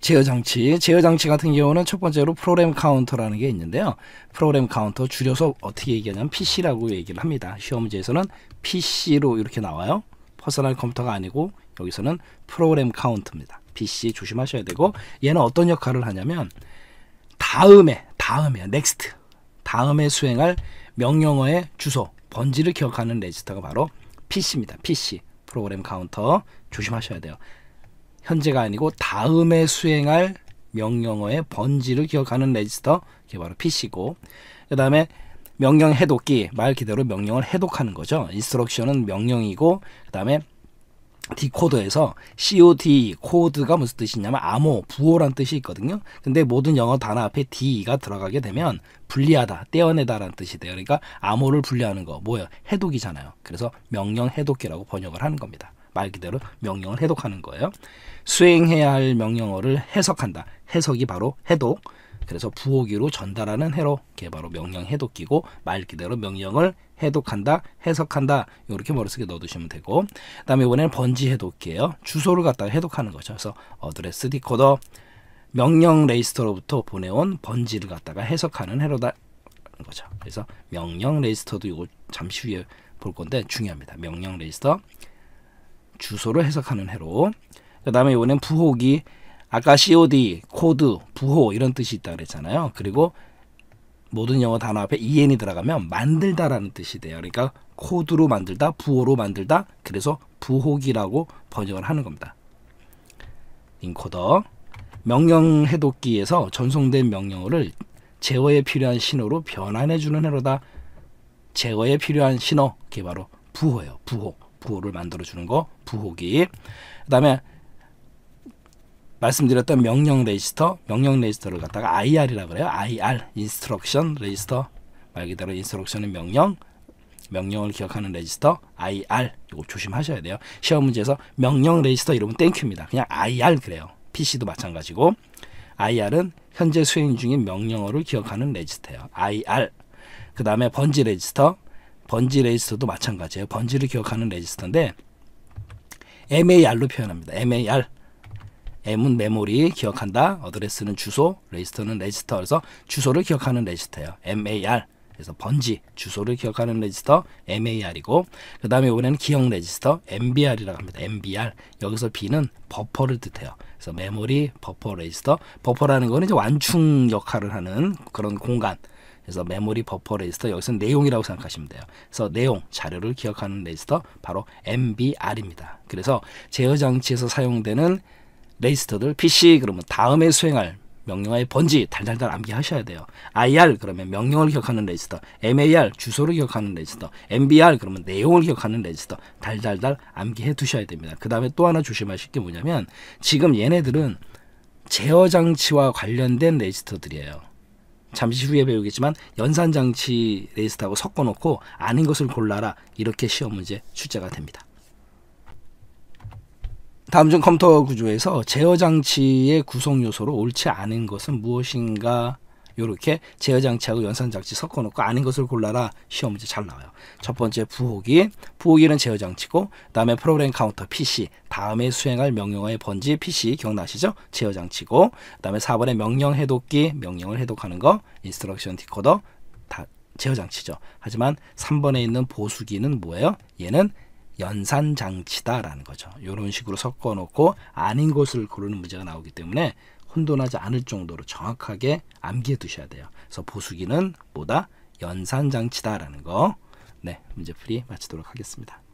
제어 장치, 제어 장치 같은 경우는 첫 번째로 프로그램 카운터라는 게 있는데요. 프로그램 카운터 줄여서 어떻게 얘기하냐면 PC라고 얘기를 합니다. 시험 문제에서는 PC로 이렇게 나와요. 퍼스널 컴퓨터가 아니고 여기서는 프로그램 카운터입니다 PC 조심하셔야 되고 얘는 어떤 역할을 하냐면 다음에, 다음에, 넥스트, 다음에 수행할 명령어의 주소, 번지를 기억하는 레지스터가 바로 PC입니다. PC, 프로그램 카운터 조심하셔야 돼요. 현재가 아니고 다음에 수행할 명령어의 번지를 기억하는 레지스터 이게 바로 PC고 그 다음에 명령 해독기 말 그대로 명령을 해독하는 거죠. 인스트럭션은 명령이고 그 다음에 디코더에서 COD 코드가 무슨 뜻이냐면 암호 부호란 뜻이 있거든요. 근데 모든 영어 단어 앞에 D가 들어가게 되면 분리하다, 떼어내다라는 뜻이 돼요. 그러니까 암호를 분리하는 거 뭐예요? 해독이잖아요. 그래서 명령 해독기라고 번역을 하는 겁니다. 말 그대로 명령을 해독하는 거예요. 수행해야 할 명령어를 해석한다. 해석이 바로 해독. 그래서 부호기로 전달하는 해로 게 바로 명령 해독기고 말 그대로 명령을 해독한다, 해석한다 이렇게 머릿속에 넣어두시면 되고 그 다음에 이번에는 번지 해독기예요. 주소를 갖다가 해독하는 거죠. 그래서 어드레스 디코더 명령 레지스터로부터 보내온 번지를 갖다가 해석하는 해로다 거죠. 그래서 명령 레지스터도 이거 잠시 후에 볼 건데 중요합니다. 명령 레지스터 주소를 해석하는 해로 그 다음에 이번엔 부호기 아까 COD, 코드, 부호 이런 뜻이 있다 고 그랬잖아요. 그리고 모든 영어 단어 앞에 en이 들어가면 만들다라는 뜻이 돼요. 그러니까 코드로 만들다, 부호로 만들다. 그래서 부호기라고 번역을 하는 겁니다. 인코더 명령 해독기에서 전송된 명령어를 제어에 필요한 신호로 변환해 주는 해로다. 제어에 필요한 신호, 그게 바로 부호예요. 부호. 구호를 만들어 주는 거 부호기. 그다음에 말씀드렸던 명령 레지스터, 명령 레지스터를 갖다가 IR이라 고 그래요. IR, 인스트럭션 레지스터. 말 그대로 인스트럭션은 명령, 명령을 기억하는 레지스터 IR 이거 조심하셔야 돼요. 시험 문제에서 명령 레지스터 이러면 땡큐입니다. 그냥 IR 그래요. PC도 마찬가지고 IR은 현재 수행 중인 명령어를 기억하는 레지스터예요. IR 그 다음에 번지 레지스터 번지 레지스터도 마찬가지예요. 번지를 기억하는 레지스터인데 MAR로 표현합니다. MAR. M은 메모리 기억한다. 어드레스는 주소, 레지스터는 레지스터. 그래서 주소를 기억하는 레지스터예요. MAR. 그래서 번지 주소를 기억하는 레지스터 MAR이고 그 다음에 이번에는 기억 레지스터 MBR이라고 합니다. MBR 여기서 B는 버퍼를 뜻해요. 그래서 메모리 버퍼 레지스터 버퍼라는 거는 이제 완충 역할을 하는 그런 공간 그래서 메모리 버퍼 레지스터 여기서는 내용이라고 생각하시면 돼요. 그래서 내용 자료를 기억하는 레지스터 바로 MBR입니다. 그래서 제어 장치에서 사용되는 레지스터들 PC 그러면 다음에 수행할 명령어의 번지 달달달 암기하셔야 돼요. IR 그러면 명령을 기억하는 레지스터, MAR 주소를 기억하는 레지스터, MBR 그러면 내용을 기억하는 레지스터 달달달 암기해 두셔야 됩니다. 그 다음에 또 하나 조심하실 게 뭐냐면 지금 얘네들은 제어 장치와 관련된 레지스터들이에요. 잠시 후에 배우겠지만 연산 장치 레이스트하고 섞어 놓고 아닌 것을 골라라 이렇게 시험 문제 출제가 됩니다. 다음 중 컴퓨터 구조에서 제어 장치의 구성 요소로 옳지 않은 것은 무엇인가 요렇게 제어장치하고 연산장치 섞어놓고 아닌 것을 골라라 시험 문제 잘 나와요. 첫 번째 부호기, 부호기는 제어장치고 다음에 프로그램 카운터 PC, 다음에 수행할 명령어의 번지 PC 기억나시죠? 제어장치고 그 다음에 4번에 명령 해독기, 명령을 해독하는 거, 인스트럭션 디코더, 다 제어장치죠. 하지만 3번에 있는 보수기는 뭐예요? 얘는 연산장치다라는 거죠. 이런 식으로 섞어놓고 아닌 것을 고르는 문제가 나오기 때문에 혼돈하지 않을 정도로 정확하게 암기해 두셔야 돼요. 그래서 보수기는 뭐다? 연산장치다라는 거. 네, 문제풀이 마치도록 하겠습니다.